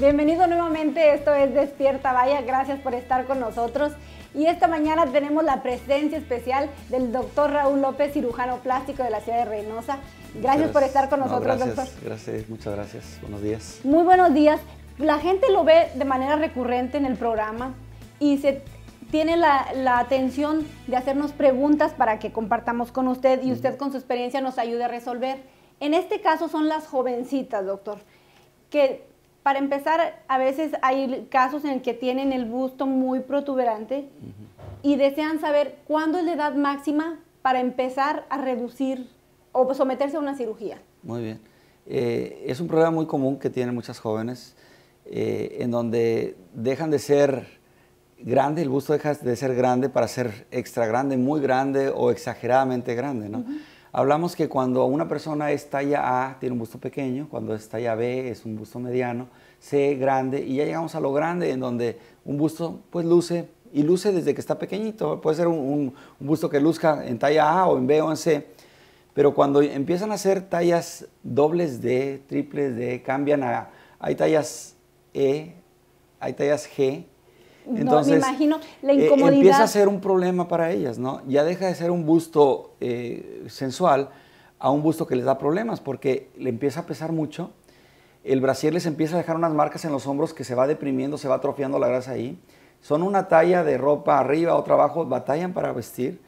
Bienvenido nuevamente, esto es Despierta Vaya, gracias por estar con nosotros. Y esta mañana tenemos la presencia especial del doctor Raúl López, cirujano plástico de la ciudad de Reynosa. Gracias, por estar con nosotros, gracias, doctor. Gracias, muchas gracias. Buenos días. Muy buenos días. La gente lo ve de manera recurrente en el programa y se tiene la, la, atención de hacernos preguntas para que compartamos con usted y usted con su experiencia nos ayude a resolver. En este caso son las jovencitas, doctor, que para empezar, a veces hay casos en que tienen el busto muy protuberante y desean saber cuándo es la edad máxima para empezar a reducir o someterse a una cirugía. Muy bien. Eh, es un problema muy común que tienen muchas jóvenes, eh, en donde dejan de ser grande, el busto deja de ser grande para ser extra grande, muy grande o exageradamente grande, ¿no? Hablamos que cuando una persona es talla A tiene un busto pequeño, cuando es talla B es un busto mediano, C grande y ya llegamos a lo grande en donde un busto pues luce y luce desde que está pequeñito. Puede ser un, busto que luzca en talla A o en B o en C, pero cuando empiezan a ser tallas dobles D, triples D, cambian a, hay tallas E, hay tallas G, entonces, me imagino la eh, incomodidad. empieza a ser un problema para ellas, ¿no? Ya deja de ser un busto eh, sensual a un busto que les da problemas porque le empieza a pesar mucho. El brasier les empieza a dejar unas marcas en los hombros que se va deprimiendo, se va atrofiando la grasa ahí. Son una talla de ropa arriba, otra abajo, batallan para vestir.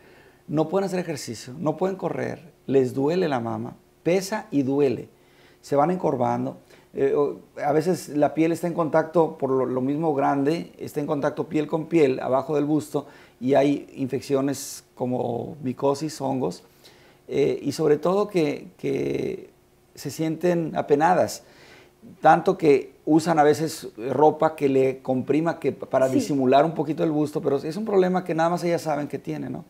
No pueden hacer ejercicio, no pueden correr, les duele la mama, pesa y duele. Se van encorvando. Eh, a veces la piel está en contacto, por lo, mismo grande, está en contacto piel con piel, abajo del busto, y hay infecciones como micosis, hongos, eh, y sobre todo que, se sienten apenadas, tanto que usan a veces ropa que le comprima para disimular un poquito el busto, pero es un problema que nada más ellas saben que tiene, ¿no?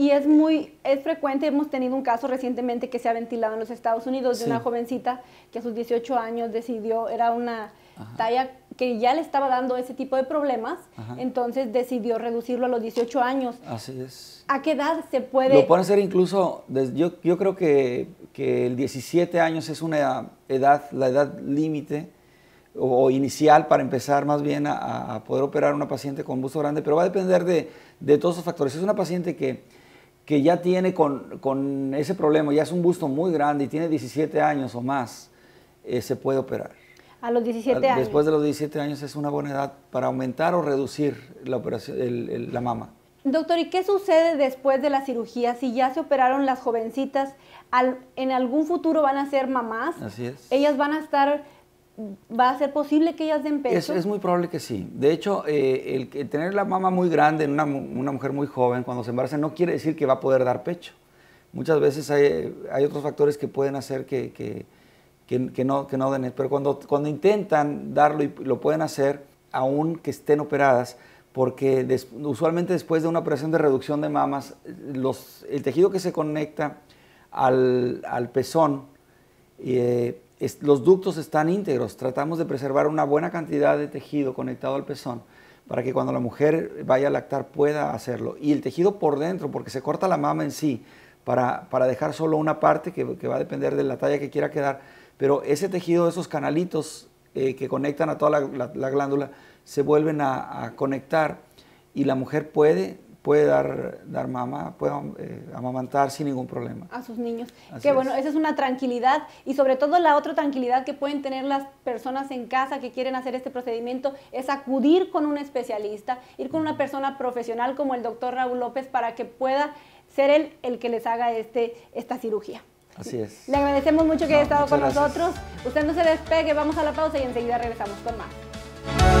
Y es muy, es frecuente, hemos tenido un caso recientemente que se ha ventilado en los Estados Unidos de una jovencita que a sus 18 años decidió, era una talla que ya le estaba dando ese tipo de problemas, entonces decidió reducirlo a los 18 años. Así es. ¿A qué edad se puede...? Lo pueden hacer incluso, yo, creo que, que, el 17 años es una edad, la edad límite o, inicial para empezar más bien a, poder operar una paciente con busto grande, pero va a depender de, todos los factores. es una paciente que que ya tiene con, ese problema, ya es un busto muy grande y tiene 17 años o más, eh, se puede operar. A los 17 años. Después de los 17 años es una buena edad para aumentar o reducir la, la mama. Doctor, ¿y qué sucede después de la cirugía si ya se operaron las jovencitas? ¿En algún futuro van a ser mamás? Así es. ¿Ellas van a estar ¿Va a ser posible que ellas den pecho? Es, es muy probable que sí. De hecho, eh, el, tener la mama muy grande en una, una, mujer muy joven cuando se embaraza no quiere decir que va a poder dar pecho. Muchas veces hay, hay otros factores que pueden hacer que, que, que, no, que no den. Pero cuando, cuando intentan darlo y lo pueden hacer, aun que estén operadas, porque usualmente después de una operación de reducción de mamas, los, el tejido que se conecta al, al pezón, eh, los ductos están íntegros. Tratamos de preservar una buena cantidad de tejido conectado al pezón para que cuando la mujer vaya a lactar pueda hacerlo. Y el tejido por dentro, porque se corta la mama en sí, para, dejar solo una parte que, va a depender de la talla que quiera quedar. Pero ese tejido, esos canalitos eh, que conectan a toda la, glándula, se vuelven a conectar y la mujer puede puede dar, dar mama, puede eh, amamantar sin ningún problema. A sus niños. que bueno, esa es una tranquilidad y sobre todo la otra tranquilidad que pueden tener las personas en casa que quieren hacer este procedimiento es acudir con un especialista, ir con una persona profesional como el doctor Raúl López para que pueda ser él el que les haga este, esta cirugía. Así es. Le agradecemos mucho que haya estado con nosotros. Usted no se despegue, vamos a la pausa y enseguida regresamos con más.